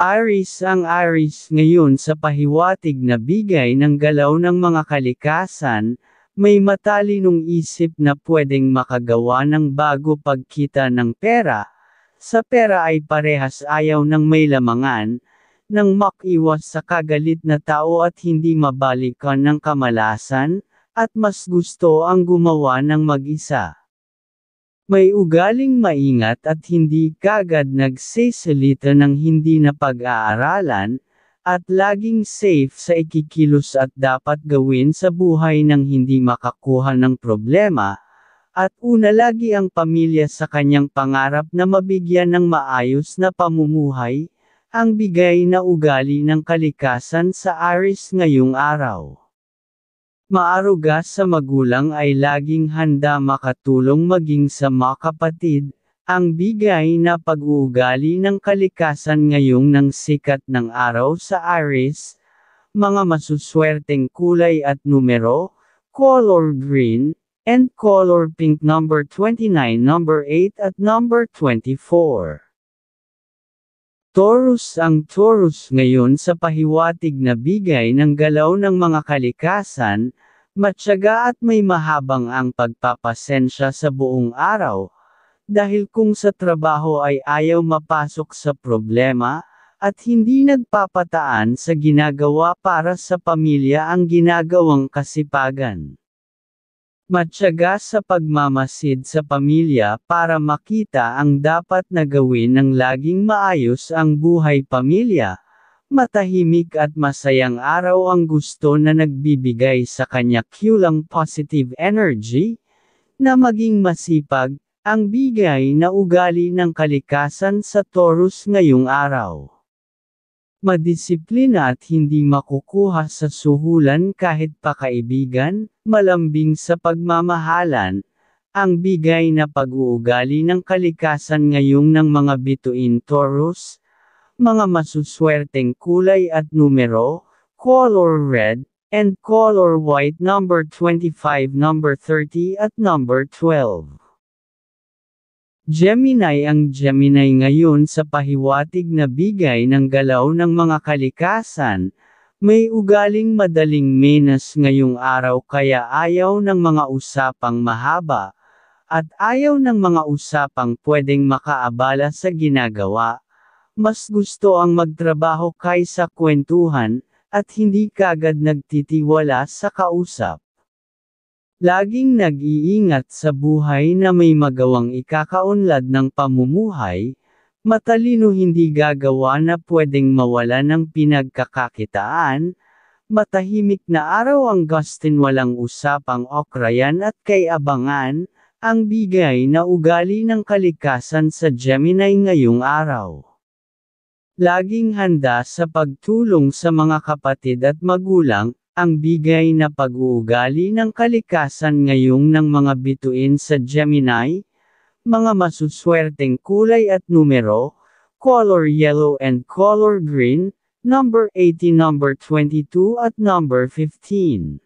Aris ang Aris ngayon sa pahiwatig na bigay ng galaw ng mga kalikasan, may matalinong isip na pwedeng makagawa ng bago pagkita ng pera. Sa pera ay parehas ayaw ng may lamangan, nang makiwas sa kagalit na tao at hindi mabalikan ng kamalasan, at mas gusto ang gumawa ng mag-isa. May ugaling maingat at hindi kagad nagsisalita ng hindi na pag-aaralan, at laging safe sa ikikilos at dapat gawin sa buhay ng hindi makakuha ng problema, at una lagi ang pamilya sa kanyang pangarap na mabigyan ng maayos na pamumuhay, ang bigay na ugali ng kalikasan sa Aris ngayong araw. Maaruga sa magulang ay laging handa makatulong maging sa mga kapatid, ang bigay na pag-uugali ng kalikasan ngayong ng sikat ng araw sa Aries, mga masuswerteng kulay at numero, color green, and color pink number 29, number 8 at number 24. Taurus ang Taurus ngayon sa pahiwatig na bigay ng galaw ng mga kalikasan, matyaga at may mahabang ang pagpapasensya sa buong araw, dahil kung sa trabaho ay ayaw mapasok sa problema, at hindi nagpapataan sa ginagawa para sa pamilya ang ginagawang kasipagan. Matyaga sa pagmamasid sa pamilya para makita ang dapat na gawin ng laging maayos ang buhay pamilya. Matahimik at masayang araw ang gusto na nagbibigay sa kanya kulang positive energy, na maging masipag, ang bigay na ugali ng kalikasan sa Taurus ngayong araw madisiplina at hindi makukuha sa suhulan kahit pakaibigan, malambing sa pagmamahalan, ang bigay na pag-uugali ng kalikasan ngayong ng mga bituin Taurus, mga masuswerteng kulay at numero, color red, and color white number 25, number 30 at number 12. Gemini ang Gemini ngayon sa pahiwatig na bigay ng galaw ng mga kalikasan, may ugaling madaling menas ngayong araw kaya ayaw ng mga usapang mahaba, at ayaw ng mga usapang pwedeng makaabala sa ginagawa. Mas gusto ang magtrabaho kaysa kwentuhan, at hindi kagad nagtitiwala sa kausap. Laging nag-iingat sa buhay na may magawang ikakaunlad ng pamumuhay, matalino hindi gagawa na pwedeng mawala ng pinagkakakitaan, matahimik na araw ang gustin walang usapang okrayan at kay abangan, ang bigay na ugali ng kalikasan sa Gemini ngayong araw. Laging handa sa pagtulong sa mga kapatid at magulang, ang bigay na pag-uugali ng kalikasan ngayong ng mga bituin sa Gemini, mga masuswerteng kulay at numero, color yellow and color green, number 80, number 22 at number 15.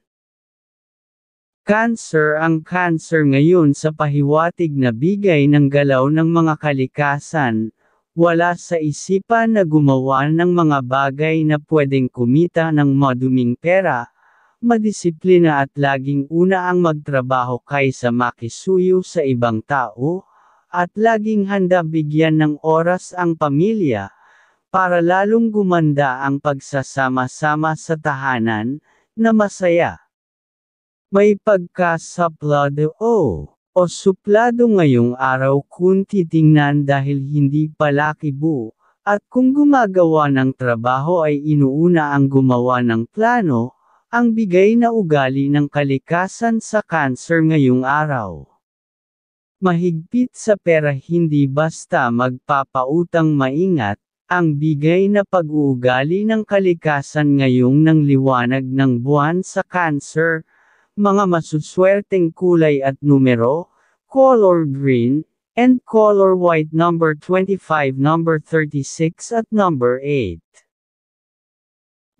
Cancer Ang cancer ngayon sa pahiwatig na bigay ng galaw ng mga kalikasan, wala sa isipan na gumawa ng mga bagay na pwedeng kumita ng maduming pera, madisiplina at laging una ang magtrabaho kaysa makisuyo sa ibang tao, at laging handa bigyan ng oras ang pamilya, para lalong gumanda ang pagsasama-sama sa tahanan, na masaya. May pagkasaplado o. Oh o suplado ngayong araw kung titingnan dahil hindi palakibo, at kung gumagawa ng trabaho ay inuuna ang gumawa ng plano, ang bigay na ugali ng kalikasan sa cancer ngayong araw. Mahigpit sa pera hindi basta magpapautang maingat, ang bigay na pag-uugali ng kalikasan ngayong ng liwanag ng buwan sa cancer, mga masuswerteng kulay at numero, color green, and color white number 25, number 36 at number 8.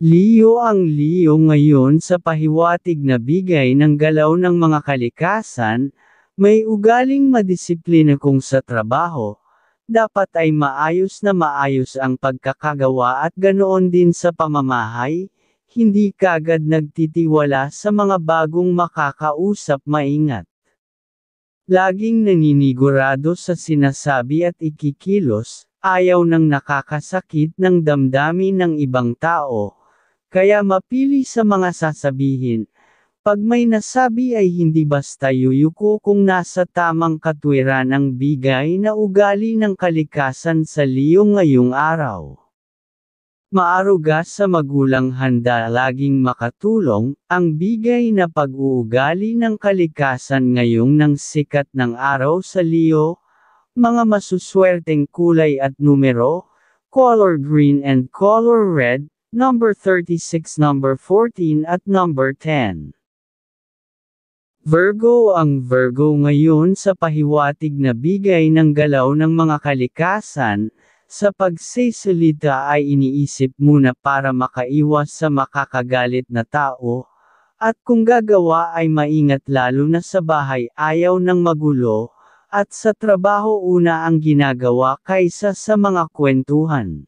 Liyo ang liyo ngayon sa pahiwatig na bigay ng galaw ng mga kalikasan, may ugaling madisiplina kung sa trabaho, dapat ay maayos na maayos ang pagkakagawa at ganoon din sa pamamahay, hindi kaagad nagtitiwala sa mga bagong makakausap maingat. Laging naninigurado sa sinasabi at ikikilos, ayaw ng nakakasakit ng damdamin ng ibang tao, kaya mapili sa mga sasabihin, pag may nasabi ay hindi basta yuyuko kung nasa tamang katwiran ang bigay na ugali ng kalikasan sa liyo ngayong araw. Maaruga sa magulang handa laging makatulong, ang bigay na pag-uugali ng kalikasan ngayong ng sikat ng araw sa Leo, mga masuswerteng kulay at numero, color green and color red, number 36, number 14 at number 10. Virgo ang Virgo ngayon sa pahiwatig na bigay ng galaw ng mga kalikasan, sa pagsisalita ay iniisip muna para makaiwas sa makakagalit na tao, at kung gagawa ay maingat lalo na sa bahay ayaw ng magulo, at sa trabaho una ang ginagawa kaysa sa mga kwentuhan.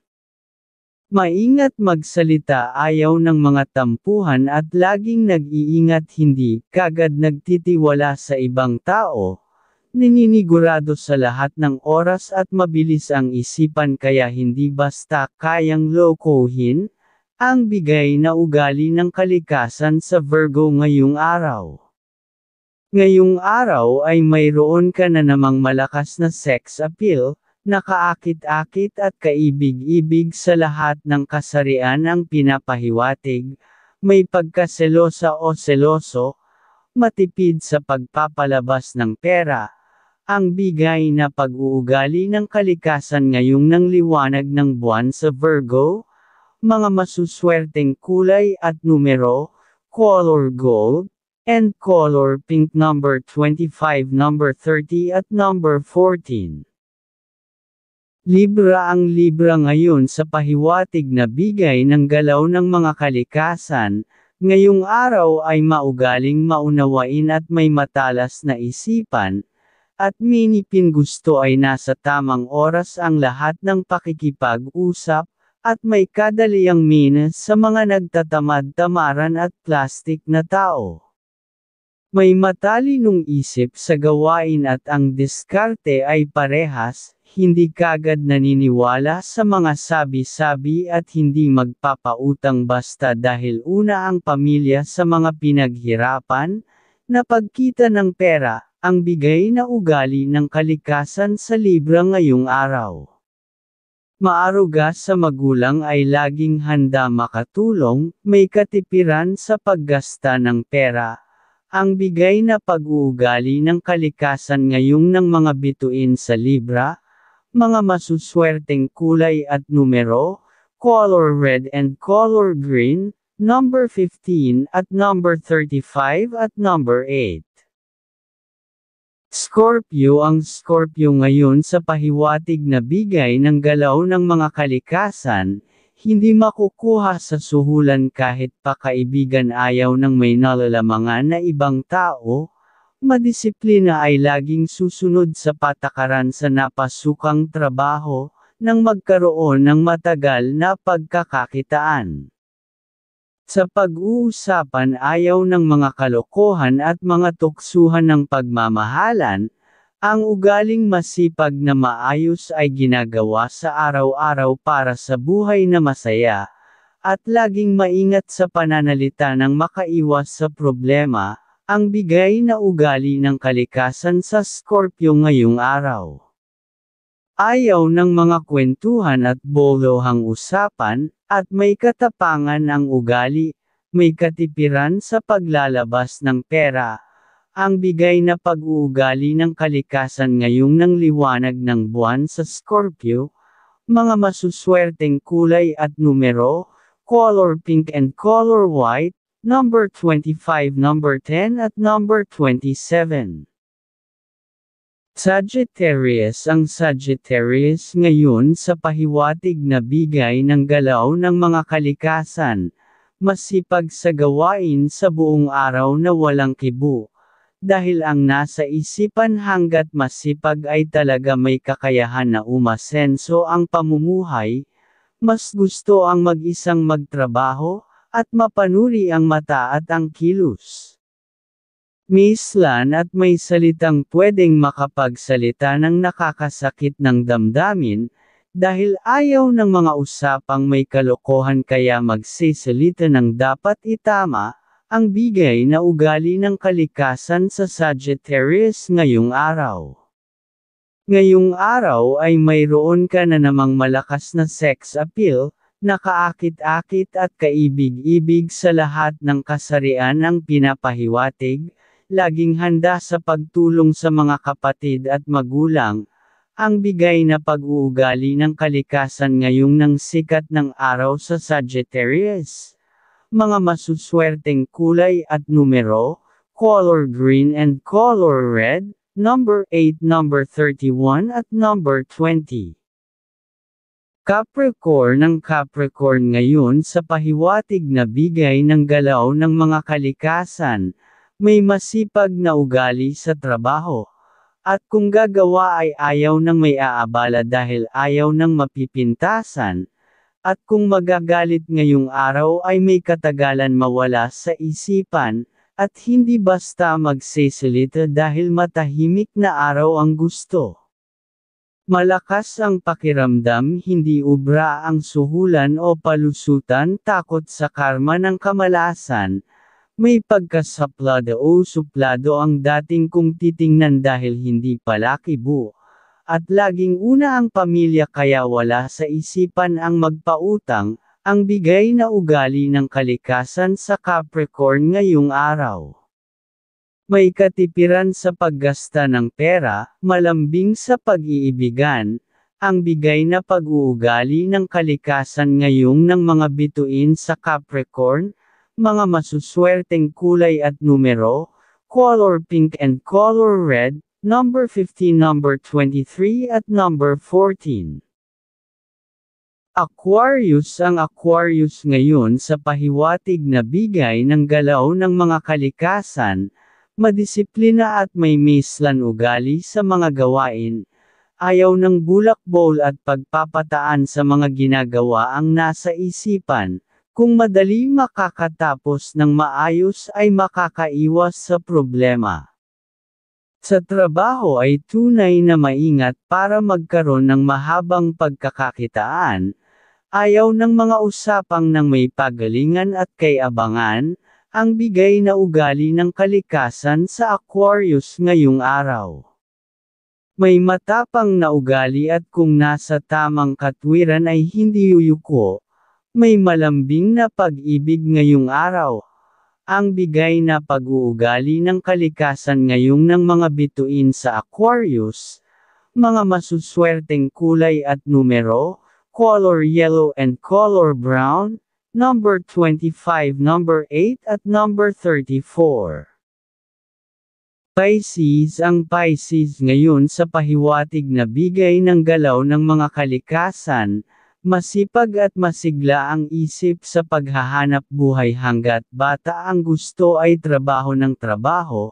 Maingat magsalita ayaw ng mga tampuhan at laging nag-iingat hindi kagad nagtitiwala sa ibang tao, Nininigurado sa lahat ng oras at mabilis ang isipan kaya hindi basta kayang lokohin, ang bigay na ugali ng kalikasan sa Virgo ngayong araw. Ngayong araw ay mayroon ka na namang malakas na sex appeal, nakaakit-akit at kaibig-ibig sa lahat ng kasarian ang pinapahiwatig, may pagkaselosa o seloso, matipid sa pagpapalabas ng pera, ang bigay na pag-uugali ng kalikasan ngayong ng liwanag ng buwan sa Virgo, mga masuswerteng kulay at numero, color gold, and color pink number 25, number 30 at number 14. Libra ang Libra ngayon sa pahiwatig na bigay ng galaw ng mga kalikasan, ngayong araw ay maugaling maunawain at may matalas na isipan, at ninipin gusto ay nasa tamang oras ang lahat ng pakikipag-usap, at may kadaliang mina sa mga nagtatamad-tamaran at plastik na tao. May matalinong isip sa gawain at ang diskarte ay parehas, hindi kagad naniniwala sa mga sabi-sabi at hindi magpapautang basta dahil una ang pamilya sa mga pinaghirapan, na pagkita ng pera, ang bigay na ugali ng kalikasan sa Libra ngayong araw. Maaruga sa magulang ay laging handa makatulong, may katipiran sa paggasta ng pera. Ang bigay na pag-uugali ng kalikasan ngayong ng mga bituin sa Libra, mga masuswerteng kulay at numero, color red and color green, number 15 at number 35 at number 8. Scorpio ang Scorpio ngayon sa pahiwatig na bigay ng galaw ng mga kalikasan, hindi makukuha sa suhulan kahit pa kaibigan ayaw ng may nalalamangan na ibang tao, madisiplina ay laging susunod sa patakaran sa napasukang trabaho, nang magkaroon ng matagal na pagkakakitaan. Sa pag-uusapan ayaw ng mga kalokohan at mga tuksuhan ng pagmamahalan, ang ugaling masipag na maayos ay ginagawa sa araw-araw para sa buhay na masaya, at laging maingat sa pananalita ng makaiwas sa problema, ang bigay na ugali ng kalikasan sa Scorpio ngayong araw. Ayaw ng mga kwentuhan at bolohang usapan, at may katapangan ang ugali, may katipiran sa paglalabas ng pera. Ang bigay na pag-uugali ng kalikasan ngayong ng liwanag ng buwan sa Scorpio, mga masuswerteng kulay at numero, color pink and color white, number 25, number 10 at number 27. Sagittarius Ang Sagittarius ngayon sa pahiwatig na bigay ng galaw ng mga kalikasan, masipag sa gawain sa buong araw na walang kibo. Dahil ang nasa isipan hanggat masipag ay talaga may kakayahan na umasenso ang pamumuhay, mas gusto ang mag-isang magtrabaho, at mapanuri ang mata at ang kilos. Mislan at may salitang pwedeng makapagsalita ng nakakasakit ng damdamin, dahil ayaw ng mga usapang may kalokohan kaya magsisalita ng dapat itama, ang bigay na ugali ng kalikasan sa Sagittarius ngayong araw. Ngayong araw ay mayroon ka na namang malakas na sex appeal, nakaakit-akit at kaibig-ibig sa lahat ng kasarian ang pinapahiwatig, laging handa sa pagtulong sa mga kapatid at magulang, ang bigay na pag-uugali ng kalikasan ngayong ng sikat ng araw sa Sagittarius. Mga masuswerteng kulay at numero, color green and color red, number 8, number 31 at number 20. Capricorn ng Capricorn ngayon sa pahiwatig na bigay ng galaw ng mga kalikasan, may masipag na ugali sa trabaho. At kung gagawa ay ayaw nang may aabala dahil ayaw nang mapipintasan. At kung magagalit ngayong araw ay may katagalan mawala sa isipan, at hindi basta magsesalita dahil matahimik na araw ang gusto. Malakas ang pakiramdam hindi ubra ang suhulan o palusutan takot sa karma ng kamalasan, may pagkasaplado o suplado ang dating kung titingnan dahil hindi palakibo. At laging una ang pamilya kaya wala sa isipan ang magpautang, ang bigay na ugali ng kalikasan sa Capricorn ngayong araw. May katipiran sa paggasta ng pera, malambing sa pag-iibigan, ang bigay na pag-uugali ng kalikasan ngayong ng mga bituin sa Capricorn, mga masuswerteng kulay at numero, color pink and color red, number 15, number 23 at number 14. Aquarius Ang Aquarius ngayon sa pahiwatig na bigay ng galaw ng mga kalikasan, madisiplina at may mislan ugali sa mga gawain, ayaw ng bulakbol at pagpapataan sa mga ginagawa ang nasa isipan, kung madali makakatapos ng maayos ay makakaiwas sa problema. Sa trabaho ay tunay na maingat para magkaroon ng mahabang pagkakakitaan, ayaw ng mga usapang ng may pagalingan at kayabangan, ang bigay na ugali ng kalikasan sa Aquarius ngayong araw. May matapang na ugali at kung nasa tamang katwiran ay hindi yuyuko, may malambing na pag-ibig ngayong araw. Ang bigay na pag-uugali ng kalikasan ngayong ng mga bituin sa Aquarius, mga masuswerteng kulay at numero, color yellow and color brown, number 25, number 8 at number 34. Pisces Ang Pisces ngayon sa pahiwatig na bigay ng galaw ng mga kalikasan, Masipag at masigla ang isip sa paghahanap buhay hanggat bata ang gusto ay trabaho ng trabaho,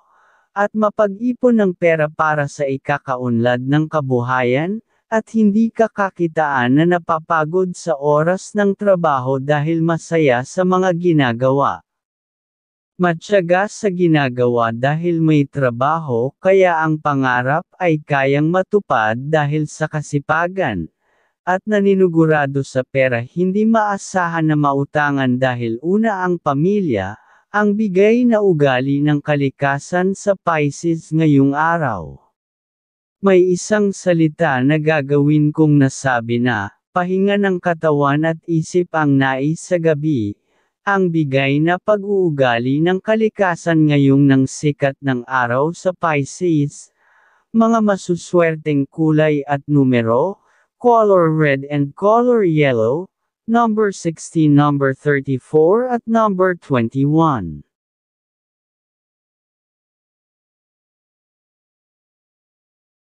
at mapag-ipon ng pera para sa ikakaunlad ng kabuhayan, at hindi kakakitaan na napapagod sa oras ng trabaho dahil masaya sa mga ginagawa. Matyaga sa ginagawa dahil may trabaho kaya ang pangarap ay kayang matupad dahil sa kasipagan at naninugurado sa pera hindi maasahan na mautangan dahil una ang pamilya, ang bigay na ugali ng kalikasan sa Pisces ngayong araw. May isang salita na gagawin kong nasabi na, pahinga ng katawan at isip ang nais sa gabi, ang bigay na pag-uugali ng kalikasan ngayong ng sikat ng araw sa Pisces, mga masuswerteng kulay at numero, color red and color yellow, number 16, number 34 at number 21.